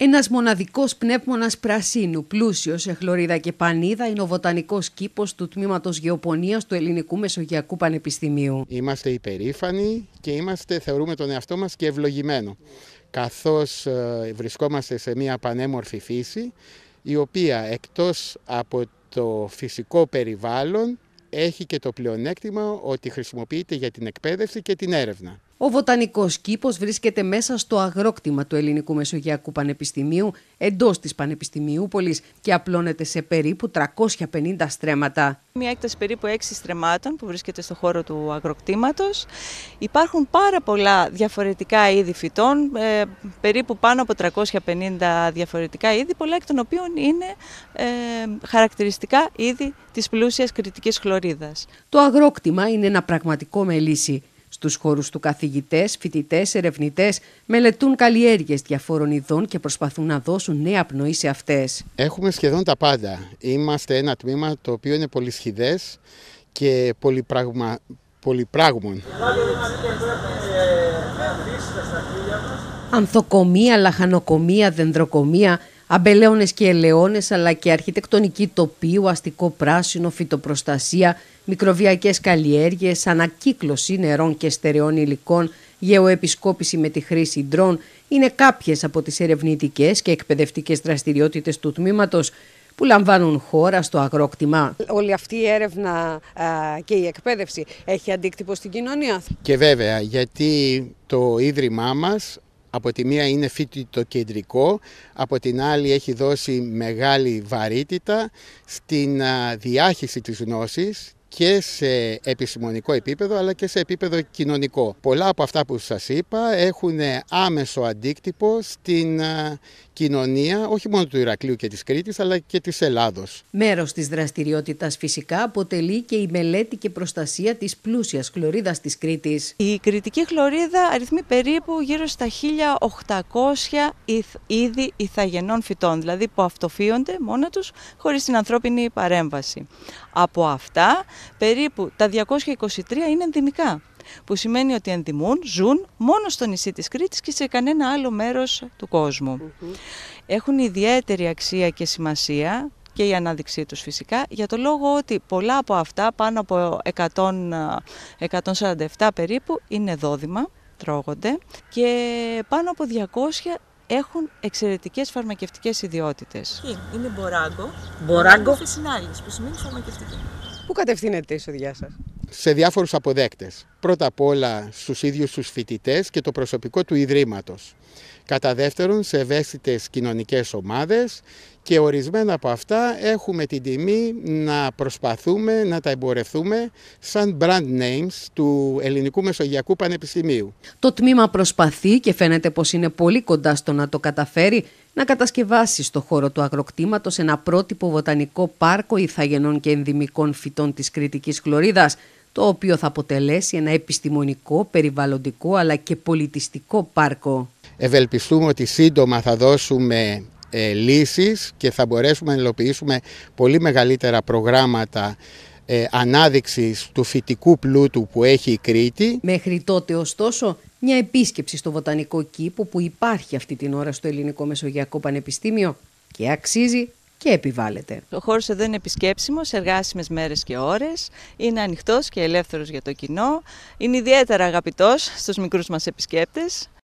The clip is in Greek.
Ένας μοναδικός πνεύμονας πρασίνου, πλούσιος σε χλωρίδα και πανίδα, είναι ο βοτανικός κήπος του τμήματος γεωπονίας του Ελληνικού Μεσογειακού Πανεπιστημίου. Είμαστε υπερήφανοι και είμαστε, θεωρούμε τον εαυτό μας και ευλογημένο. Καθώς ε, βρισκόμαστε σε μια πανέμορφη φύση, η οποία εκτός από το φυσικό περιβάλλον έχει και το πλεονέκτημα ότι χρησιμοποιείται για την εκπαίδευση και την έρευνα. Ο βοτανικός κήπος βρίσκεται μέσα στο αγρόκτημα του Ελληνικού Μεσογειακού Πανεπιστημίου, εντός της Πανεπιστημιούπολης και απλώνεται σε περίπου 350 στρέμματα. Μια έκταση περίπου 6 στρεμμάτων που βρίσκεται στο χώρο του αγροκτήματος. Υπάρχουν πάρα πολλά διαφορετικά είδη φυτών, ε, περίπου πάνω από 350 διαφορετικά είδη, πολλά εκ των οποίων είναι ε, χαρακτηριστικά είδη της πλούσιας κριτικής χλωρίδας. Το αγρόκτημα είναι ένα πραγματικό μελίσι. Στους χώρους του καθηγητές, φοιτητές, ερευνητές μελετούν καλλιέργειες διαφόρων ειδών και προσπαθούν να δώσουν νέα πνοή σε αυτές. Έχουμε σχεδόν τα πάντα. Είμαστε ένα τμήμα το οποίο είναι πολυσχηδές και πολυπραγμα... πολυπράγμων. Ανθοκομεία, λαχανοκομεία, δενδροκομεία, Αμπελέονε και ελαιώνες, αλλά και αρχιτεκτονική τοπίου, αστικό πράσινο, φυτοπροστασία, μικροβιακές καλλιέργειες, ανακύκλωση νερών και στερεών υλικών, γεωεπισκόπηση με τη χρήση ντρόν, είναι κάποιες από τις ερευνητικές και εκπαιδευτικές δραστηριότητες του τμήματος που λαμβάνουν χώρα στο αγρόκτημα. Όλη αυτή η έρευνα και η εκπαίδευση έχει αντίκτυπο στην κοινωνία. Και βέβαια, γιατί το Ίδρυμά μας από τη μία είναι το κεντρικό, από την άλλη έχει δώσει μεγάλη βαρύτητα στην διάχυση της γνώσης και σε επιστημονικό επίπεδο αλλά και σε επίπεδο κοινωνικό. Πολλά από αυτά που σας είπα έχουν άμεσο αντίκτυπο στην κοινωνία όχι μόνο του Ηρακλείου και της Κρήτης αλλά και της Ελλάδος. Μέρος της δραστηριότητας φυσικά αποτελεί και η μελέτη και προστασία της πλούσιας χλωρίδας της Κρήτης. Η κρητική χλωρίδα αριθμεί περίπου γύρω στα 1800 είδη ηθαγενών φυτών, δηλαδή που αυτοφύονται μόνα τους χωρίς την ανθρώπινη παρέμβαση. Από αυτά περίπου τα 223 είναι ενδυμικά που σημαίνει ότι ενδυμούν, ζουν μόνο στο νησί της Κρήτης και σε κανένα άλλο μέρος του κόσμου. Έχουν ιδιαίτερη αξία και σημασία και η ανάδειξή τους φυσικά, για το λόγο ότι πολλά από αυτά, πάνω από 100, 147 περίπου, είναι δόδημα, τρώγονται και πάνω από 200 έχουν εξαιρετικές φαρμακευτικές ιδιότητες. Είναι μποράγκο, μποράγκο. και που σημαίνει φαρμακευτική. Πού κατευθύνεται η σοδειά σας, Σε διάφορους αποδέκτες. Πρώτα απ' όλα στους ίδιους τους φοιτητές και το προσωπικό του Ιδρύματος. Κατά δεύτερον σε ευαίσθητες κοινωνικές ομάδες και ορισμένα από αυτά έχουμε την τιμή να προσπαθούμε να τα εμπορευτούμε σαν brand names του Ελληνικού Μεσογειακού Πανεπιστημίου. Το τμήμα προσπαθεί και φαίνεται πως είναι πολύ κοντά στο να το καταφέρει να κατασκευάσει στο χώρο του αγροκτήματος ένα πρότυπο βοτανικό πάρκο ηθαγενών και ενδυμικών φυτών της Κρητικής Χλωρίδας, το οποίο θα αποτελέσει ένα επιστημονικό, περιβαλλοντικό αλλά και πολιτιστικό πάρκο. Ευελπιστούμε ότι σύντομα θα δώσουμε ε, λύσεις και θα μπορέσουμε να υλοποιήσουμε πολύ μεγαλύτερα προγράμματα ε, ανάδειξης του φυτικού πλούτου που έχει η Κρήτη. Μέχρι τότε ωστόσο μια επίσκεψη στο Βοτανικό Κήπο που υπάρχει αυτή την ώρα στο Ελληνικό Μεσογειακό Πανεπιστήμιο και αξίζει και επιβάλλεται. Ο χώρος εδώ είναι επισκέψιμος, εργάσιμες μέρες και ώρες. Είναι ανοιχτός και ελεύθερος για το κοινό. Είναι ιδιαίτερα αγαπητός στους μικρούς μας επισκέπτες.